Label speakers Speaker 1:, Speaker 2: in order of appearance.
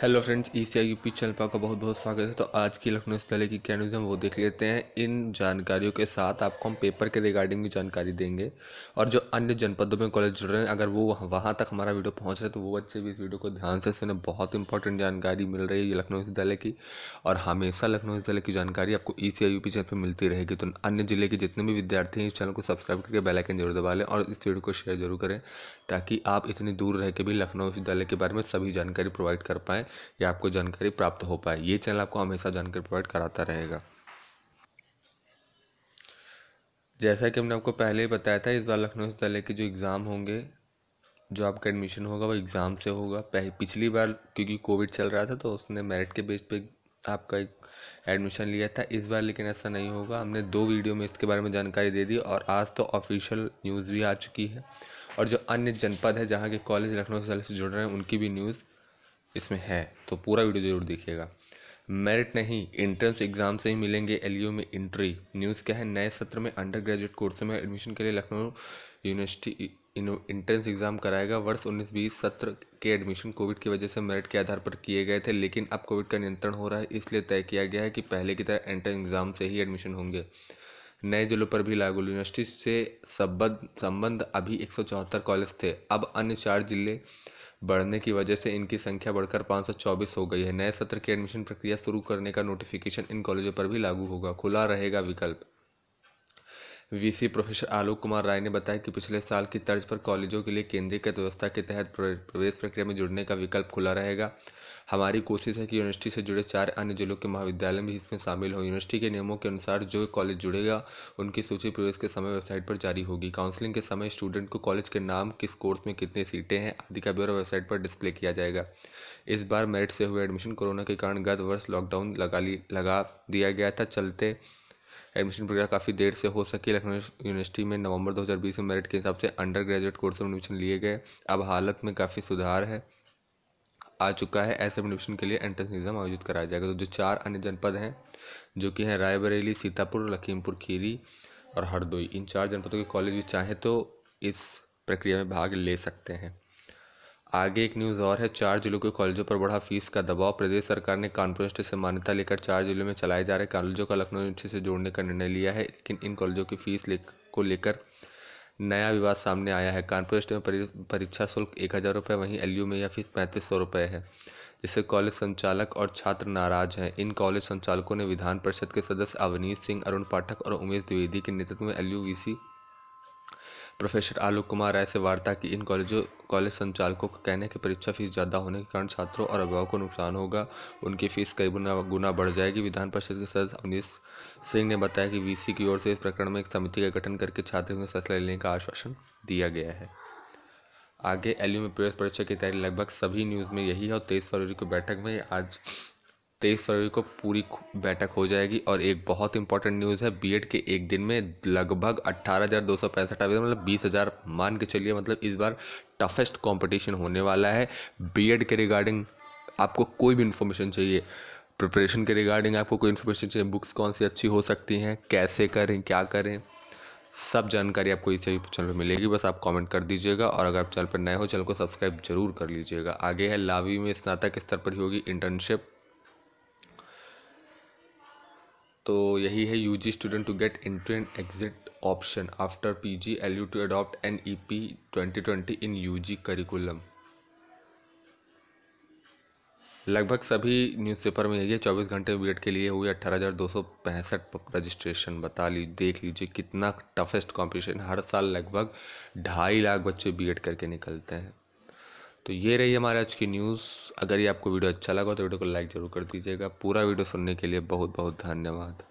Speaker 1: hello friends E C I U P channel पर आपका बहुत बहुत स्वागत है तो आज की लखनऊ स्थल की क्या न्यूज़ हम वो देख लेते हैं इन जानकारियों के साथ आपको हम पेपर के रिगार्डिंग भी जानकारी देंगे और जो अन्य जनपदों में कॉलेज जुड़ रहे हैं अगर वो वहाँ तक हमारा वीडियो पहुँच रहे तो वो बच्चे भी इस वीडियो को ध्यान से सुने बहुत इंपॉर्टेंट जानकारी मिल रही है लखनऊ विश्वविद्यालय की और हमेशा लखनऊ विश्वविद्यालय की जानकारी आपको E C I U P channel पर मिलती रहेगी तो अन्य जिले के जितने भी विद्यार्थी हैं इस चैनल को सब्सक्राइब करके बेलाइकन जरूर दबा लें और इस वीडियो को शेयर जरूर करें ताकि आप इतनी दूर रह के भी लखनऊ विश्वविद्यालय के बारे में सभी जानकारी प्रोवाइड कर पाएँ ये आपको जानकारी प्राप्त हो पाए ये चैनल आपको हमेशा जानकारी प्रोवाइड कराता रहेगा जैसा कि हमने आपको पहले ही बताया था इस बार लखनऊ विश्वविद्यालय के जो एग्ज़ाम होंगे जो आपका एडमिशन होगा वो एग्ज़ाम से होगा पिछली बार क्योंकि कोविड चल रहा था तो उसने मेरिट के बेस पे आपका एक एडमिशन लिया था इस बार लेकिन ऐसा नहीं होगा हमने दो वीडियो में इसके बारे में जानकारी दे दी और आज तो ऑफिशियल न्यूज़ भी आ चुकी है और जो अन्य जनपद है जहाँ के कॉलेज लखनऊ से जुड़ रहे हैं उनकी भी न्यूज़ इसमें है तो पूरा वीडियो ज़रूर देखिएगा मेरिट नहीं इंट्रेंस एग्ज़ाम से ही मिलेंगे एल में इंट्री न्यूज़ क्या है नए सत्र में अंडर ग्रेजुएट कोर्स में एडमिशन के लिए लखनऊ यूनिवर्सिटी इंट्रेंस एग्ज़ाम कराएगा वर्ष 19-20 सत्र के एडमिशन कोविड की वजह से मेरिट के आधार पर किए गए थे लेकिन अब कोविड का नियंत्रण हो रहा है इसलिए तय किया गया है कि पहले की तरह एंट्रेंस एग्ज़ाम से ही एडमिशन होंगे नए जिलों पर भी लागू यूनिवर्सिटी से संबद्ध संबंध अभी एक कॉलेज थे अब अन्य चार जिले बढ़ने की वजह से इनकी संख्या बढ़कर 524 हो गई है नए सत्र की एडमिशन प्रक्रिया शुरू करने का नोटिफिकेशन इन कॉलेजों पर भी लागू होगा खुला रहेगा विकल्प वीसी प्रोफेसर आलोक कुमार राय ने बताया कि पिछले साल की तर्ज पर कॉलेजों के लिए केंद्रीकृत व्यवस्था के तहत प्रवेश प्रक्रिया में जुड़ने का विकल्प खुला रहेगा हमारी कोशिश है कि यूनिवर्सिटी से जुड़े चार अन्य जिलों के महाविद्यालय भी इसमें शामिल हों यूनिवर्सिटी के नियमों के अनुसार जो कॉलेज जुड़ेगा उनकी सूची प्रवेश के समय वेबसाइट पर जारी होगी काउंसलिंग के समय स्टूडेंट को कॉलेज के नाम किस कोर्स में कितनी सीटें हैं आदि का ब्यौरा वेबसाइट पर डिस्प्ले किया जाएगा इस बार मेरिट से हुए एडमिशन कोरोना के कारण गत वर्ष लॉकडाउन लगा ली लगा दिया गया था चलते एडमिशन प्रक्रिया काफ़ी देर से हो सकी लखनऊ यूनिवर्सिटी में नवंबर 2020 में मेरिट के हिसाब से अंडर ग्रेजुएट कोर्स में एडमिशन लिए गए अब हालत में काफ़ी सुधार है आ चुका है ऐसे एडमिशन के लिए एंट्रेंस एग्जाम आयोजित कराया जाएगा तो जो चार अन्य जनपद हैं जो कि हैं रायबरेली सीतापुर लखीमपुर खीरी और हरदोई इन चार जनपदों के कॉलेज भी चाहें तो इस प्रक्रिया में भाग ले सकते हैं आगे एक न्यूज़ और है चार जिलों के कॉलेजों पर बढ़ा फीस का दबाव प्रदेश सरकार ने कानपुर स्टेट से मान्यता लेकर चार जिलों में चलाए जा रहे कॉलेजों का लखनऊ यूनिवर्सिटी से जोड़ने का निर्णय लिया है लेकिन इन कॉलेजों की फीस ले, को लेकर नया विवाद सामने आया है कानपुर स्टेट में परीक्षा शुल्क एक हज़ार रुपये वहीं एल में यह फीस पैंतीस सौ रुपये है जिससे कॉलेज संचालक और छात्र नाराज हैं इन कॉलेज संचालकों ने विधान परिषद के सदस्य अवनीत सिंह अरुण पाठक और उमेश द्विवेदी के नेतृत्व में एल प्रोफेसर आलोक कुमार राय से वार्ता की इन कॉलेजों कॉलेज संचालकों का कहना है कि परीक्षा फीस ज़्यादा होने के कारण छात्रों और अभिभावकों को नुकसान होगा उनकी फीस कई गुना गुना बढ़ जाएगी विधान परिषद के सदस्य अवनीश सिंह ने बताया कि वीसी की ओर से इस प्रकरण में एक समिति का गठन करके छात्रों से फैसला लेने का आश्वासन दिया गया है आगे एल में प्रवेश परीक्षा की तैयारी लगभग सभी न्यूज़ में यही है और तेईस फरवरी की बैठक में आज तेईस फरवरी को पूरी बैठक हो जाएगी और एक बहुत इंपॉर्टेंट न्यूज़ है बीएड के एक दिन में लगभग अट्ठारह हज़ार दो सौ पैंसठ आवेदन मतलब बीस हज़ार मान के चलिए मतलब इस बार टफेस्ट कंपटीशन होने वाला है बीएड के रिगार्डिंग आपको कोई भी इन्फॉर्मेशन चाहिए प्रिपरेशन के रिगार्डिंग आपको कोई इन्फॉर्मेशन चाहिए बुक्स कौन सी अच्छी हो सकती हैं कैसे करें क्या करें सब जानकारी आपको इस चैनल पर मिलेगी बस आप कमेंट कर दीजिएगा और अगर आप चैनल पर नए हो चैनल को सब्सक्राइब जरूर कर लीजिएगा आगे है लावी में स्नातक स्तर पर ही होगी इंटर्नशिप तो यही है U G student to get entry and exit option after P G L U to adopt N E P twenty twenty in U G curriculum लगभग सभी न्यूज़पेपर में यही है चौबीस घंटे बी एड के लिए हुई अट्ठारह हज़ार दो सौ पैंसठ रजिस्ट्रेशन बता ली देख लीजिए कितना टफेस्ट कॉम्पिटिशन हर साल लगभग ढाई लाख बच्चे बी एड करके निकलते हैं तो ये रही हमारे आज की न्यूज़ अगर ये आपको वीडियो अच्छा लगा तो वीडियो को लाइक ज़रूर कर दीजिएगा पूरा वीडियो सुनने के लिए बहुत बहुत धन्यवाद